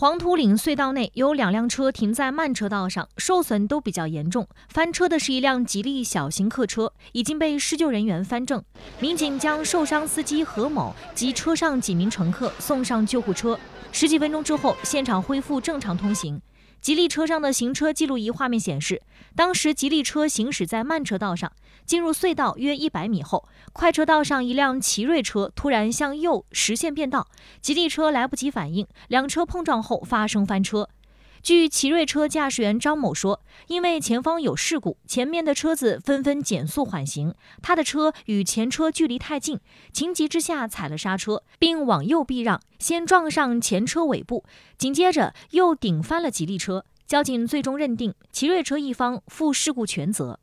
黄土岭隧道内有两辆车停在慢车道上，受损都比较严重。翻车的是一辆吉利小型客车，已经被施救人员翻正。民警将受伤司机何某及车上几名乘客送上救护车。十几分钟之后，现场恢复正常通行。吉利车上的行车记录仪画面显示，当时吉利车行驶在慢车道上，进入隧道约一百米后，快车道上一辆奇瑞车突然向右实线变道，吉利车来不及反应，两车碰撞后发生翻车。据奇瑞车驾驶员张某说，因为前方有事故，前面的车子纷纷减速缓行，他的车与前车距离太近，情急之下踩了刹车，并往右避让，先撞上前车尾部，紧接着又顶翻了吉利车。交警最终认定，奇瑞车一方负事故全责。